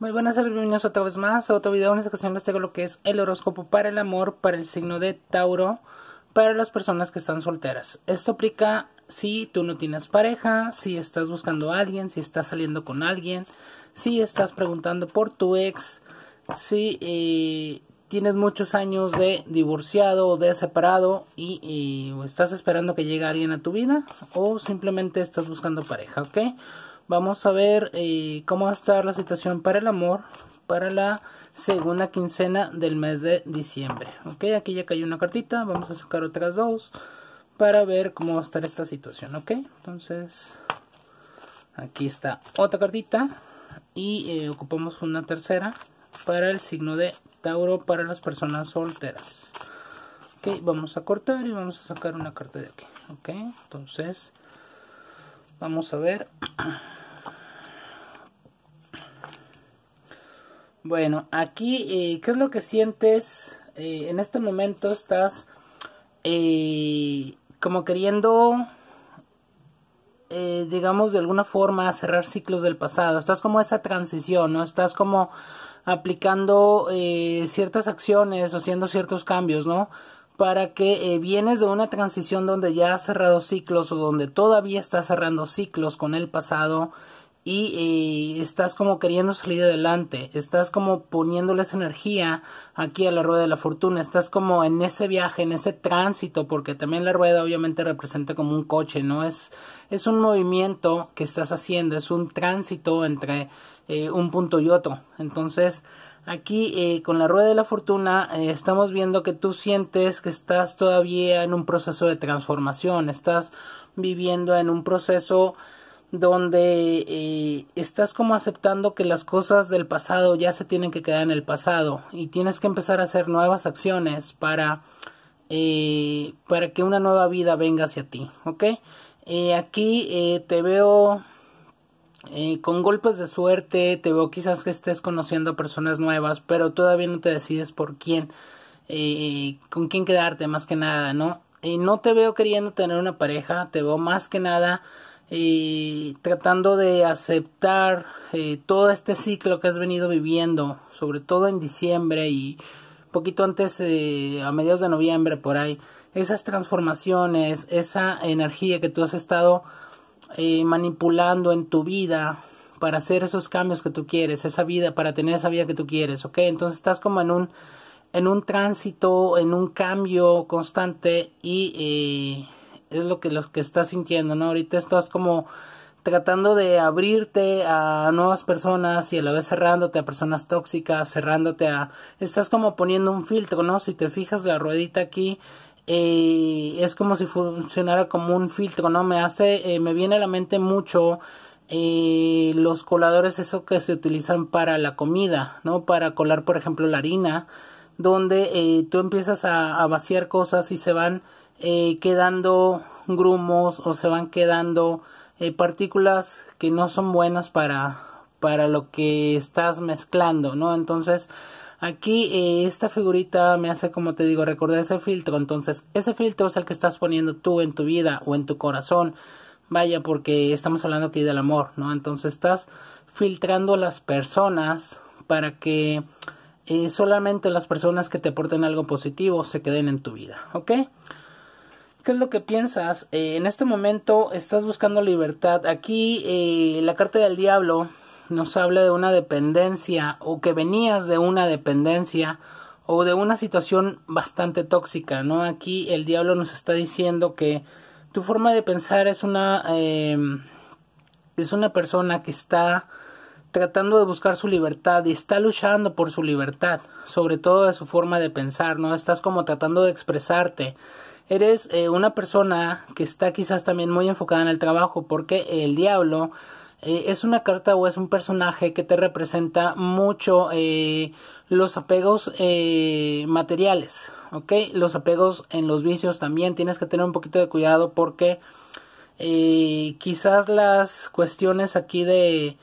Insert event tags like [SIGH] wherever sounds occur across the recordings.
Muy buenas tardes, bienvenidos otra vez más a otro video. En esta ocasión les traigo lo que es el horóscopo para el amor, para el signo de Tauro, para las personas que están solteras. Esto aplica si tú no tienes pareja, si estás buscando a alguien, si estás saliendo con alguien, si estás preguntando por tu ex, si eh, tienes muchos años de divorciado o de separado y, eh, estás esperando que llegue alguien a tu vida o simplemente estás buscando pareja, ¿ok? Vamos a ver eh, cómo va a estar la situación para el amor para la segunda quincena del mes de diciembre. Ok, aquí ya cayó una cartita, vamos a sacar otras dos para ver cómo va a estar esta situación. Ok, entonces aquí está otra cartita y eh, ocupamos una tercera para el signo de Tauro para las personas solteras. Ok, vamos a cortar y vamos a sacar una carta de aquí. Ok, entonces vamos a ver. [CLEARS THROAT] Bueno, aquí, eh, ¿qué es lo que sientes? Eh, en este momento estás eh, como queriendo, digamos, de alguna forma cerrar ciclos del pasado. Estás como esa transición, ¿no? Estás como aplicando ciertas acciones haciendo ciertos cambios, ¿no? Para que vienes de una transición donde ya has cerrado ciclos o donde todavía estás cerrando ciclos con el pasado y, estás como queriendo salir adelante, estás como poniéndoles energía aquí a la rueda de la fortuna, estás como en ese viaje, en ese tránsito, porque también la rueda obviamente representa como un coche, ¿no? Es, es un movimiento que estás haciendo, es un tránsito entre eh, un punto y otro. Entonces, aquí eh, con la rueda de la fortuna eh, estamos viendo que tú sientes que estás todavía en un proceso de transformación, estás viviendo en un proceso donde eh, estás como aceptando que las cosas del pasado ya se tienen que quedar en el pasado y tienes que empezar a hacer nuevas acciones para eh, para que una nueva vida venga hacia ti ok eh, aquí eh, te veo con golpes de suerte te veo quizás que estés conociendo personas nuevas pero todavía no te decides por quién con quién quedarte más que nada no no te veo queriendo tener una pareja te veo más que nada y. tratando de aceptar eh, todo este ciclo que has venido viviendo, sobre todo en diciembre y poquito antes, eh, a mediados de noviembre, por ahí, esas transformaciones, esa energía que tú has estado eh, manipulando en tu vida para hacer esos cambios que tú quieres, esa vida, para tener esa vida que tú quieres, ¿ok? Entonces estás como en un en un tránsito, en un cambio constante y es lo que, los que estás sintiendo, ¿no? Ahorita estás como tratando de abrirte a nuevas personas y a la vez cerrándote a personas tóxicas, cerrándote a... Estás como poniendo un filtro, ¿no? Si te fijas la ruedita aquí, eh, es como si funcionara como un filtro, ¿no? Me hace, eh, me viene a la mente mucho eh, los coladores, eso que se utilizan para la comida, ¿no? Para colar, por ejemplo, la harina, donde eh, tú empiezas a vaciar cosas y se van eh, quedando grumos o se van quedando eh, partículas que no son buenas para, para lo que estás mezclando, ¿no? Entonces, aquí eh, esta figurita me hace, como te digo, recordar ese filtro. Entonces, ese filtro es el que estás poniendo tú en tu vida o en tu corazón. Vaya, porque estamos hablando aquí del amor, ¿no? Entonces, estás filtrando las personas para que solamente las personas que te aporten algo positivo se queden en tu vida, ¿ok? ¿Qué es lo que piensas? Eh, en este momento estás buscando libertad. Aquí eh, la carta del diablo nos habla de una dependencia o que venías de una dependencia o de una situación bastante tóxica, ¿no? Aquí el diablo nos está diciendo que tu forma de pensar es una em, es una persona que está tratando de buscar su libertad y está luchando por su libertad, sobre todo de su forma de pensar, ¿no? Estás como tratando de expresarte eres eh, una persona que está quizás también muy enfocada en el trabajo, porque el diablo eh, es una carta o es un personaje que te representa mucho eh, los apegos materiales, ¿ok? Los apegos en los vicios también, tienes que tener un poquito de cuidado porque quizás las cuestiones aquí de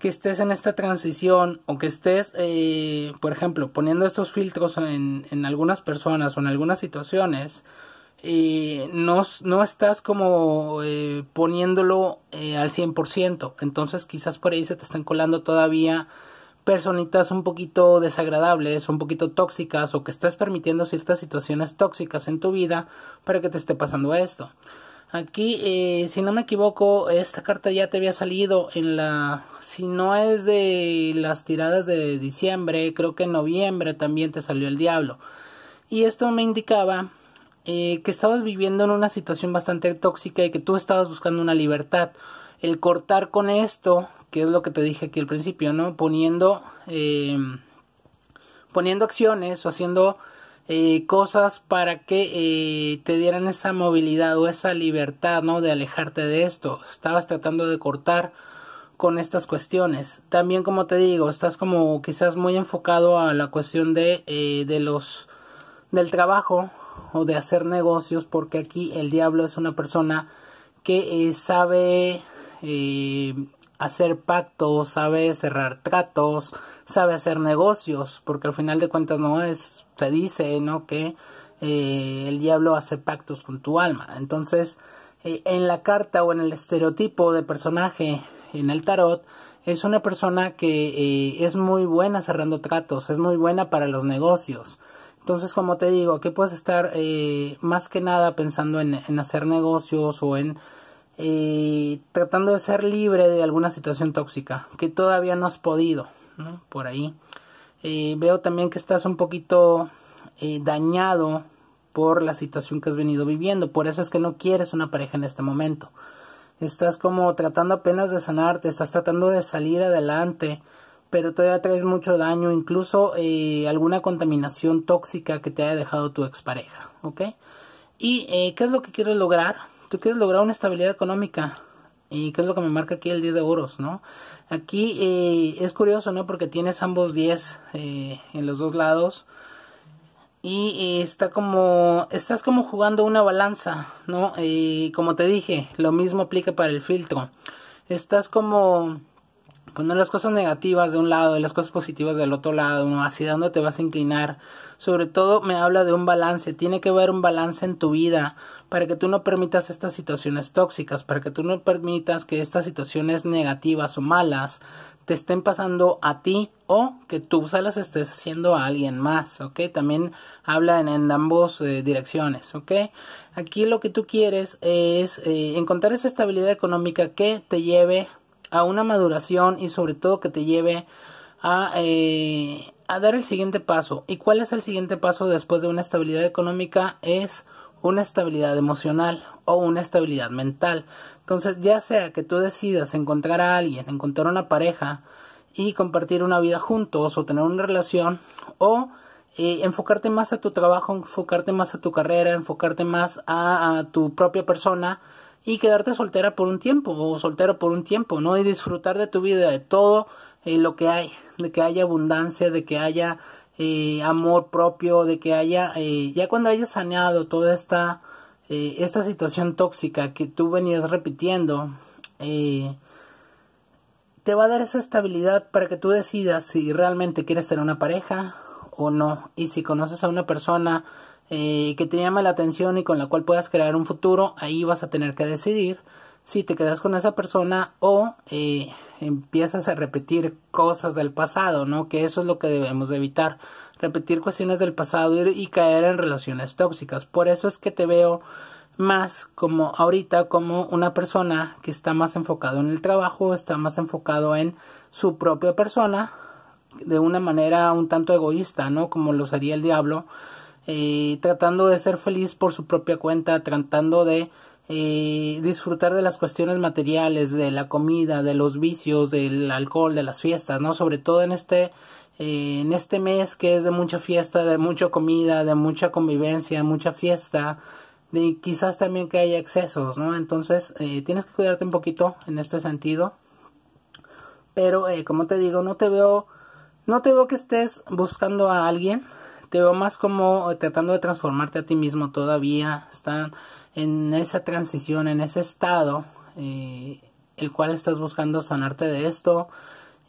que estés en esta transición o que estés, por ejemplo, poniendo estos filtros en, en algunas personas o en algunas situaciones, eh, no, no, estás como eh, poniéndolo eh, al 100%. Entonces quizás por ahí se te están colando todavía personitas un poquito desagradables, un poquito tóxicas o que estás permitiendo ciertas situaciones tóxicas en tu vida para que te esté pasando esto. Aquí, si no me equivoco, esta carta ya te había salido en la... Si no es de las tiradas de diciembre, creo que en noviembre también te salió el diablo. Y esto me indicaba eh, que estabas viviendo en una situación bastante tóxica y que tú estabas buscando una libertad. El cortar con esto, que es lo que te dije aquí al principio, ¿no? Poniendo, eh, poniendo acciones o haciendo eh, cosas para que te dieran esa movilidad o esa libertad, ¿no? De alejarte de esto. Estabas tratando de cortar con estas cuestiones. También, como te digo, estás como quizás muy enfocado a la cuestión de, de los del trabajo o de hacer negocios porque aquí el diablo es una persona que eh, sabe eh, hacer pactos, sabe cerrar tratos, sabe hacer negocios, porque al final de cuentas no es, se dice, ¿no? Que eh, el diablo hace pactos con tu alma. Entonces, en la carta o en el estereotipo de personaje en el tarot, es una persona que es muy buena cerrando tratos, es muy buena para los negocios entonces, como te digo, aquí puedes estar eh, más que nada pensando en, hacer negocios o en eh, tratando de ser libre de alguna situación tóxica que todavía no has podido, ¿no? Por ahí. Eh, veo también que estás un poquito eh, dañado por la situación que has venido viviendo. Por eso es que no quieres una pareja en este momento. Estás como tratando apenas de sanarte, estás tratando de salir adelante pero todavía traes mucho daño, incluso eh, alguna contaminación tóxica que te haya dejado tu expareja, ¿ok? ¿Y eh, qué es lo que quieres lograr? Tú quieres lograr una estabilidad económica, y qué es lo que me marca aquí el 10 de oros, ¿no? Aquí eh, es curioso, ¿no? Porque tienes ambos 10 en los dos lados, y está como estás como jugando una balanza no como te dije lo mismo aplica para el filtro estás como poner las cosas negativas de un lado y las cosas positivas del otro lado, ¿no? Así dónde te vas a inclinar. Sobre todo me habla de un balance, tiene que haber un balance en tu vida para que tú no permitas estas situaciones tóxicas, para que tú no permitas que estas situaciones negativas o malas te estén pasando a ti o que tú se las estés haciendo a alguien más, ¿ok? También habla en, ambos eh, direcciones, ¿ok? Aquí lo que tú quieres es eh, encontrar esa estabilidad económica que te lleve a una maduración y sobre todo que te lleve a, eh, a dar el siguiente paso. ¿Y cuál es el siguiente paso después de una estabilidad económica? Es una estabilidad emocional o una estabilidad mental. Entonces, ya sea que tú decidas encontrar a alguien, encontrar una pareja y compartir una vida juntos o tener una relación o eh, enfocarte más a tu trabajo, enfocarte más a tu carrera, enfocarte más a tu propia persona, y quedarte soltera por un tiempo o soltero por un tiempo, ¿no? Y disfrutar de tu vida, de todo eh, lo que hay, de que haya abundancia, de que haya eh, amor propio, de que haya, eh, ya cuando hayas saneado toda esta, esta situación tóxica que tú venías repitiendo, te va a dar esa estabilidad para que tú decidas si realmente quieres ser una pareja o no. Y si conoces a una persona eh, que te llama la atención y con la cual puedas crear un futuro, ahí vas a tener que decidir si te quedas con esa persona o eh, empiezas a repetir cosas del pasado, ¿no? Que eso es lo que debemos evitar, repetir cuestiones del pasado y, caer en relaciones tóxicas. Por eso es que te veo más como ahorita como una persona que está más enfocado en el trabajo, está más enfocado en su propia persona de una manera un tanto egoísta, ¿no? Como lo sería el diablo eh, tratando de ser feliz por su propia cuenta, tratando de eh, disfrutar de las cuestiones materiales, de la comida, de los vicios, del alcohol, de las fiestas, ¿no? Sobre todo en este, eh, en este mes que es de mucha fiesta, de mucha comida, de mucha convivencia, mucha fiesta, de quizás también que haya excesos, ¿no? Entonces tienes que cuidarte un poquito en este sentido. Pero como te digo, no te veo, no te veo que estés buscando a alguien te veo más como eh, tratando de transformarte a ti mismo todavía, están en esa transición, en ese estado, eh, el cual estás buscando sanarte de esto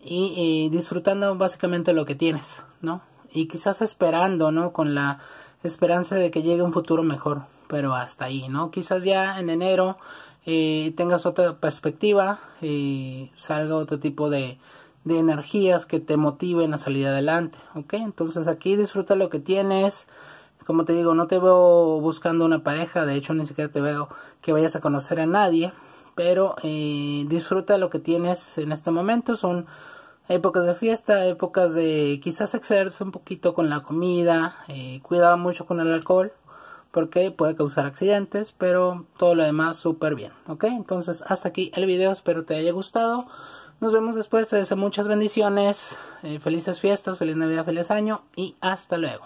y disfrutando básicamente lo que tienes, ¿no? Y quizás esperando, ¿no? Con la esperanza de que llegue un futuro mejor, pero hasta ahí, ¿no? Quizás ya en enero eh, tengas otra perspectiva, Y salga otro tipo de, de energías que te motiven a salir adelante, ¿ok? Entonces aquí disfruta lo que tienes, como te digo, no te veo buscando una pareja, de hecho ni siquiera te veo que vayas a conocer a nadie, pero eh, disfruta lo que tienes en este momento, son épocas de fiesta, épocas de quizás excederse un poquito con la comida, eh, cuidado mucho con el alcohol, porque puede causar accidentes, pero todo lo demás súper bien, ¿ok? Entonces hasta aquí el video, espero te haya gustado. Nos vemos después, te deseo muchas bendiciones, eh, felices fiestas, feliz Navidad, feliz año y hasta luego.